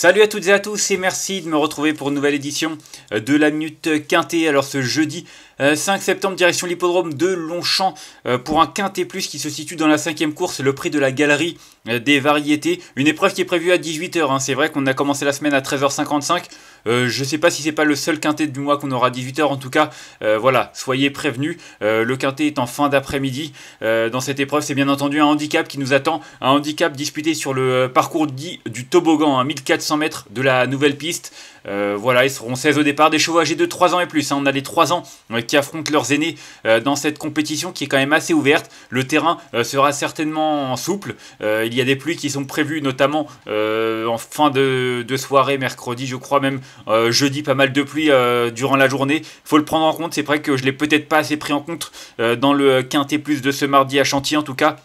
Salut à toutes et à tous et merci de me retrouver pour une nouvelle édition euh, de la Minute Quintée. Alors ce jeudi 5 euh, septembre, direction l'hippodrome de Longchamp euh, pour un quintet plus qui se situe dans la cinquième course, le prix de la galerie euh, des variétés. Une épreuve qui est prévue à 18h. Hein. C'est vrai qu'on a commencé la semaine à 13h55. je sais pas si c'est pas le seul quintet du mois qu'on aura à 18h. En tout cas, voilà, soyez prévenus. le quintet est en fin d'après-midi. dans cette épreuve, c'est bien entendu un handicap qui nous attend. Un handicap disputé sur le parcours du toboggan, 1400 hein, mètres de la nouvelle piste. voilà, ils seront 16 au départ. Des chevaux âgés de 3 ans et plus. Hein. On a les 3 ans qui affrontent leurs aînés euh, dans cette compétition qui est quand même assez ouverte. Le terrain euh, sera certainement souple. Euh, il y a des pluies qui sont prévues notamment en fin de, soirée, mercredi, je crois même jeudi, pas mal de pluies durant la journée. Faut le prendre en compte. C'est vrai que je ne l'ai peut-être pas assez pris en compte dans le quintet plus de ce mardi à Chantilly en tout cas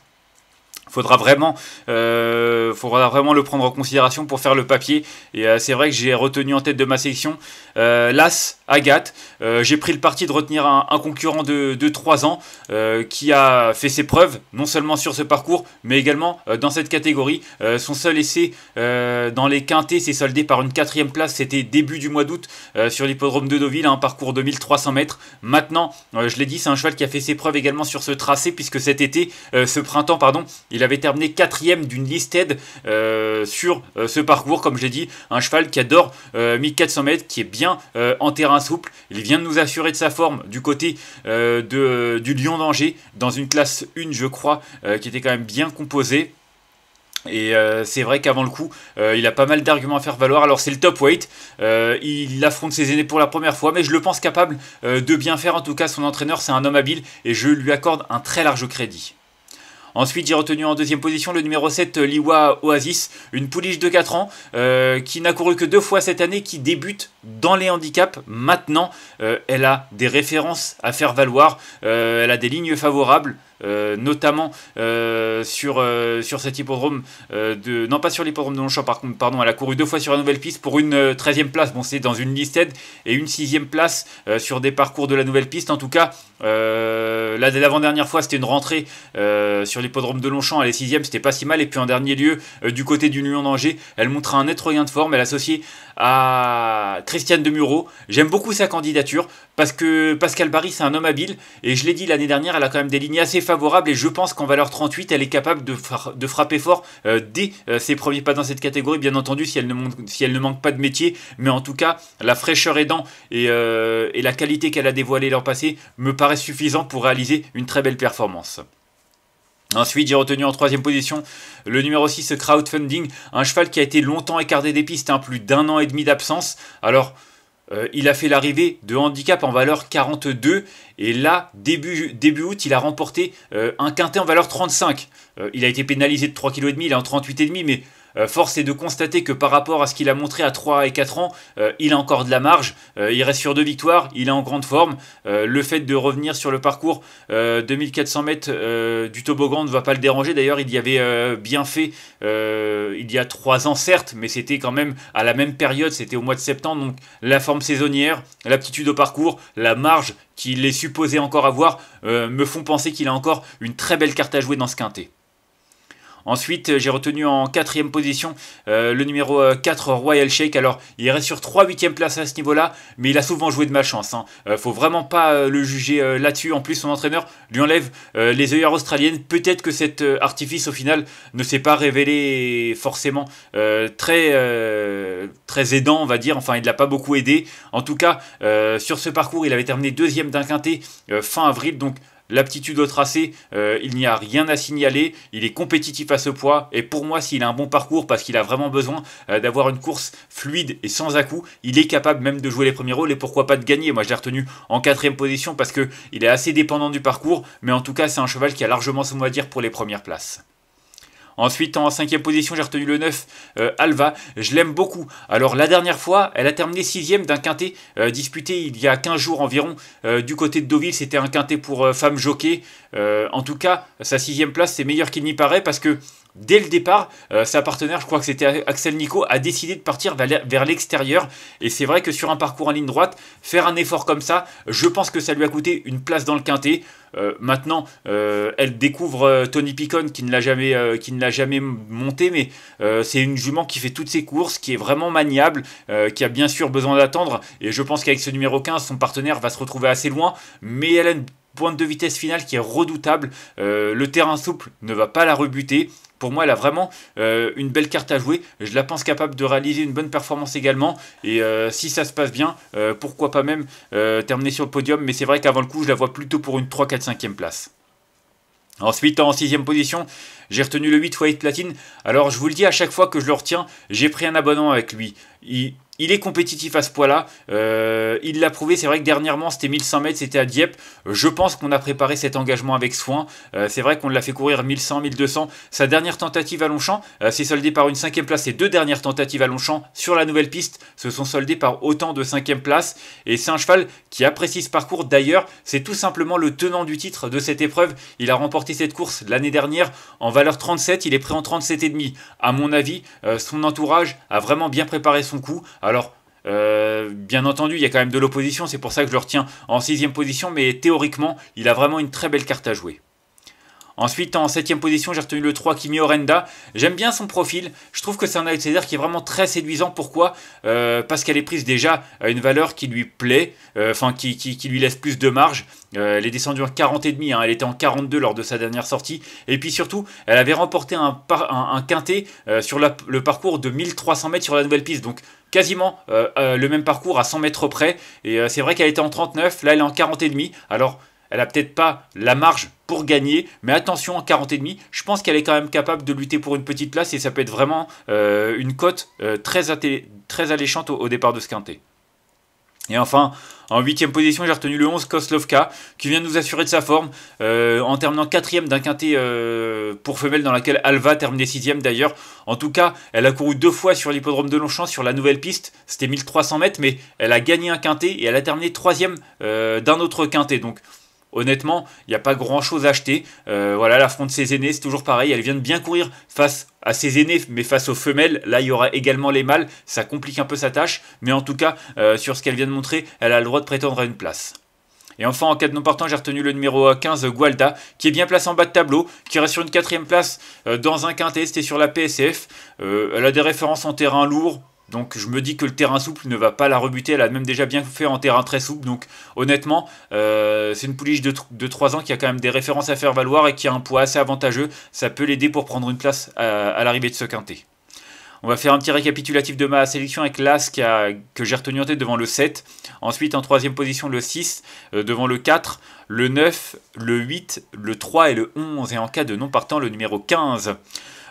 faudra vraiment, faudra vraiment le prendre en considération pour faire le papier. Et c'est vrai que j'ai retenu en tête de ma section l'As Agathe. Euh, j'ai pris le parti de retenir un, concurrent de, 3 ans euh, qui a fait ses preuves, non seulement sur ce parcours, mais également euh, dans cette catégorie. son seul essai dans les quintés s'est soldé par une quatrième place, c'était début du mois d'août sur l'hippodrome de Deauville, un parcours de 1300 mètres. Maintenant, je l'ai dit, c'est un cheval qui a fait ses preuves également sur ce tracé, puisque cet été, ce printemps, pardon, il avait terminé quatrième d'une liste sur ce parcours, comme je l'ai dit, un cheval qui adore 1400 mètres, qui est bien en terrain souple. Il vient de nous assurer de sa forme du côté euh, de, du Lion d'Angers, dans une classe 1, je crois, euh, qui était quand même bien composée. Et euh, c'est vrai qu'avant le coup, il a pas mal d'arguments à faire valoir. Alors c'est le top weight, il affronte ses aînés pour la première fois, mais je le pense capable de bien faire. En tout cas, son entraîneur, c'est un homme habile et je lui accorde un très large crédit. Ensuite, j'ai retenu en deuxième position le numéro 7, euh, Liwa Oasis, une pouliche de 4 ans euh, qui n'a couru que deux fois cette année, qui débute dans les handicaps. Maintenant, euh, elle a des références à faire valoir, elle a des lignes favorables. Euh, notamment euh, sur, euh, sur cet hippodrome de. Non, pas sur l'hippodrome de Longchamp, par pardon, elle a couru deux fois sur la nouvelle piste pour une 13e place. Bon, c'est dans une listed et une 6e place sur des parcours de la nouvelle piste. En tout cas, là, dès l'avant-dernière fois, c'était une rentrée sur l'hippodrome de Longchamp. Elle est 6e, c'était pas si mal. Et puis en dernier lieu, du côté du Lyon d'Angers, elle montre un net de forme. Elle associée à Christiane Demuro. J'aime beaucoup sa candidature parce que Pascal Barry, c'est un homme habile, et je l'ai dit l'année dernière, elle a quand même des lignes assez favorables, et je pense qu'en valeur 38, elle est capable de, frapper fort euh, dès euh, ses premiers pas dans cette catégorie, bien entendu, si elle, ne manque, pas de métier, mais en tout cas, la fraîcheur aidant et, euh, la qualité qu'elle a dévoilée l'an passé me paraissent suffisants pour réaliser une très belle performance. Ensuite, j'ai retenu en troisième position le numéro 6, Crowdfunding, un cheval qui a été longtemps écarté des pistes, hein, plus d'un an et demi d'absence, alors... Euh, il a fait l'arrivée de handicap en valeur 42 et là, début, août, il a remporté euh, un quintet en valeur 35. Euh, il a été pénalisé de 3,5 kg, il est en 38,5 mais force est de constater que par rapport à ce qu'il a montré à 3 et 4 ans, il a encore de la marge euh, il reste sur deux victoires, il est en grande forme. Euh, le fait de revenir sur le parcours 2400 euh, mètres du toboggan ne va pas le déranger. D'ailleurs, il y avait bien fait il y a trois ans, certes, mais c'était quand même à la même période, c'était au mois de septembre. Donc la forme saisonnière, l'aptitude au parcours, la marge qu'il est supposé encore avoir me font penser qu'il a encore une très belle carte à jouer dans ce quintet. Ensuite, euh, j'ai retenu en quatrième position euh, le numéro 4 euh, Royal Shake. Alors, il reste sur 3 huitièmes places à ce niveau-là, mais il a souvent joué de malchance. Il hein. ne faut vraiment pas le juger là-dessus. En plus, son entraîneur lui enlève les œillères australiennes. Peut-être que cet artifice, au final, ne s'est pas révélé forcément très, très aidant, on va dire. Enfin, il ne l'a pas beaucoup aidé. En tout cas, sur ce parcours, il avait terminé deuxième d'un quintet fin avril. Donc, L'aptitude au tracé, euh, il n'y a rien à signaler. Il est compétitif à ce poids. Et pour moi, s'il a un bon parcours, parce qu'il a vraiment besoin euh, d'avoir une course fluide et sans à il est capable même de jouer les premiers rôles et pourquoi pas de gagner. Moi, je l'ai retenu en quatrième position parce qu'il est assez dépendant du parcours. Mais en tout cas, c'est un cheval qui a largement son mot à dire pour les premières places. Ensuite, en cinquième position, j'ai retenu le 9, euh, Alva. Je l'aime beaucoup. Alors, la dernière fois, elle a terminé sixième d'un quintet euh, disputé il y a 15 jours environ euh, du côté de Deauville. C'était un quintet pour femmes jockey. en tout cas, sa sixième place, c'est meilleur qu'il n'y paraît parce que dès le départ, euh, sa partenaire, je crois que c'était Axel Nico, a décidé de partir vers l'extérieur. Et c'est vrai que sur un parcours en ligne droite, faire un effort comme ça, je pense que ça lui a coûté une place dans le quintet. Euh, maintenant, euh, elle découvre Tony Picon qui ne l'a jamais, qui ne l'a jamais monté, mais c'est une jument qui fait toutes ses courses, qui est vraiment maniable, qui a bien sûr besoin d'attendre. Et je pense qu'avec ce numéro 15, son partenaire va se retrouver assez loin, mais elle a une pointe de vitesse finale qui est redoutable. Euh, le terrain souple ne va pas la rebuter. Pour moi, elle a vraiment euh, une belle carte à jouer. Je la pense capable de réaliser une bonne performance également. Et euh, si ça se passe bien, pourquoi pas même terminer sur le podium. Mais c'est vrai qu'avant le coup, je la vois plutôt pour une 3, 4, 5e place. Ensuite, en sixième position, j'ai retenu le 8 de Platine. Alors, je vous le dis à chaque fois que je le retiens, j'ai pris un abonnement avec lui. Il, il est compétitif à ce poids là euh, il l'a prouvé. C'est vrai que dernièrement, c'était 1100 mètres, c'était à Dieppe. Je pense qu'on a préparé cet engagement avec soin. Euh, c'est vrai qu'on l'a fait courir 1100, 1200. Sa dernière tentative à Longchamp euh, s'est soldée par une cinquième place. Ses deux dernières tentatives à Longchamp sur la nouvelle piste se sont soldées par autant de cinquième place, Et c'est un cheval qui apprécie ce parcours. D'ailleurs, c'est tout simplement le tenant du titre de cette épreuve. Il a remporté cette course l'année dernière en valeur 37. Il est prêt en 37,5. À mon avis, son entourage a vraiment bien préparé son coup alors, euh, bien entendu, il y a quand même de l'opposition, c'est pour ça que je le retiens en sixième position, mais théoriquement, il a vraiment une très belle carte à jouer. Ensuite, en 7 position, j'ai retenu le 3 Kimi Orenda. J'aime bien son profil. Je trouve que c'est un outsider qui est vraiment très séduisant. Pourquoi euh, Parce qu'elle est prise déjà à une valeur qui lui plaît, euh, enfin qui, lui laisse plus de marge. Euh, elle est descendue en hein. 40,5, elle était en 42 lors de sa dernière sortie. Et puis surtout, elle avait remporté un, quintet sur le parcours de 1300 mètres sur la nouvelle piste. Donc quasiment le même parcours à 100 mètres près. Et c'est vrai qu'elle était en 39, là elle est en 40,5. Alors elle a peut-être pas la marge gagner. Mais attention, en 40 et demi, je pense qu'elle est quand même capable de lutter pour une petite place et ça peut être vraiment euh, une cote euh, très, très alléchante au, départ de ce quintet. Et enfin, en huitième position, j'ai retenu le 11 Koslovka, qui vient nous assurer de sa forme euh, en terminant quatrième d'un quintet pour femelles dans laquelle Alva terminait sixième d'ailleurs. En tout cas, elle a couru deux fois sur l'hippodrome de Longchamp sur la nouvelle piste. C'était 1300 mètres, mais elle a gagné un quintet et elle a terminé troisième d'un autre quintet. Donc honnêtement, il n'y a pas grand chose à acheter. Euh, voilà, l'affront de ses aînés, c'est toujours pareil. Elle vient de bien courir face à ses aînés, mais face aux femelles. Là, il y aura également les mâles. Ça complique un peu sa tâche. Mais en tout cas, euh, sur ce qu'elle vient de montrer, elle a le droit de prétendre à une place. Et enfin, en cas de non partant, j'ai retenu le numéro 15, Gualda, qui est bien placé en bas de tableau, qui reste sur une quatrième place euh, dans un quintet, c'était sur la PSF. elle a des références en terrain lourd, donc je me dis que le terrain souple ne va pas la rebuter. Elle a même déjà bien fait en terrain très souple. Donc honnêtement, euh, c'est une pouliche de, 3 ans qui a quand même des références à faire valoir et qui a un poids assez avantageux. Ça peut l'aider pour prendre une place à, l'arrivée de ce quintet. On va faire un petit récapitulatif de ma sélection avec l'As a que j'ai retenu en tête devant le 7. Ensuite, en troisième position, le 6, euh, devant le 4, le 9, le 8, le 3 et le 11. Et en cas de non partant, le numéro 15.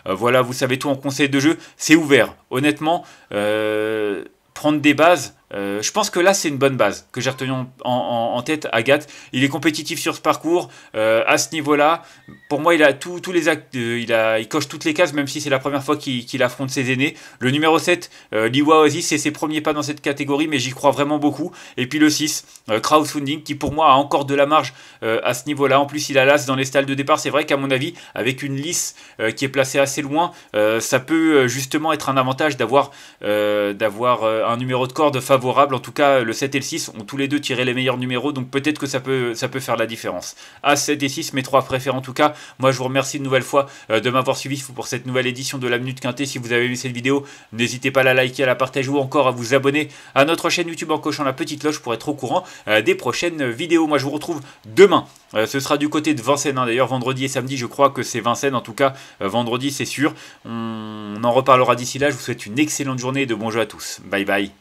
Euh, voilà, vous savez tout en conseil de jeu, c'est ouvert. Honnêtement, euh, prendre des bases, euh, je pense que là, c'est une bonne base que j'ai retenu en, tête, Agathe. Il est compétitif sur ce parcours. Euh, à ce niveau-là, pour moi, il a tous les actes, euh, il, coche toutes les cases, même si c'est la première fois qu'il affronte ses aînés. Le numéro 7, Liwa Oasis, c'est ses premiers pas dans cette catégorie, mais j'y crois vraiment beaucoup. Et puis le 6, Crowdfunding, qui pour moi a encore de la marge à ce niveau-là. En plus, il a l'as dans les stalles de départ. C'est vrai qu'à mon avis, avec une lisse qui est placée assez loin, ça peut justement être un avantage d'avoir un numéro de corde favorable en tout cas, le 7 et le 6 ont tous les deux tiré les meilleurs numéros, donc peut-être que ça peut, faire la différence. A 7 et 6, mes trois préférés en tout cas. Moi, je vous remercie une nouvelle fois euh, de m'avoir suivi pour cette nouvelle édition de la Minute Quintée. Si vous avez aimé cette vidéo, n'hésitez pas à la liker, à la partager ou encore à vous abonner à notre chaîne YouTube en cochant la petite cloche pour être au courant euh, des prochaines vidéos. Moi, je vous retrouve demain. Euh, ce sera du côté de Vincennes, hein, d'ailleurs vendredi et samedi je crois que c'est Vincennes, en tout cas vendredi c'est sûr. On, en reparlera d'ici là, je vous souhaite une excellente journée et de bons jeux à tous. Bye bye.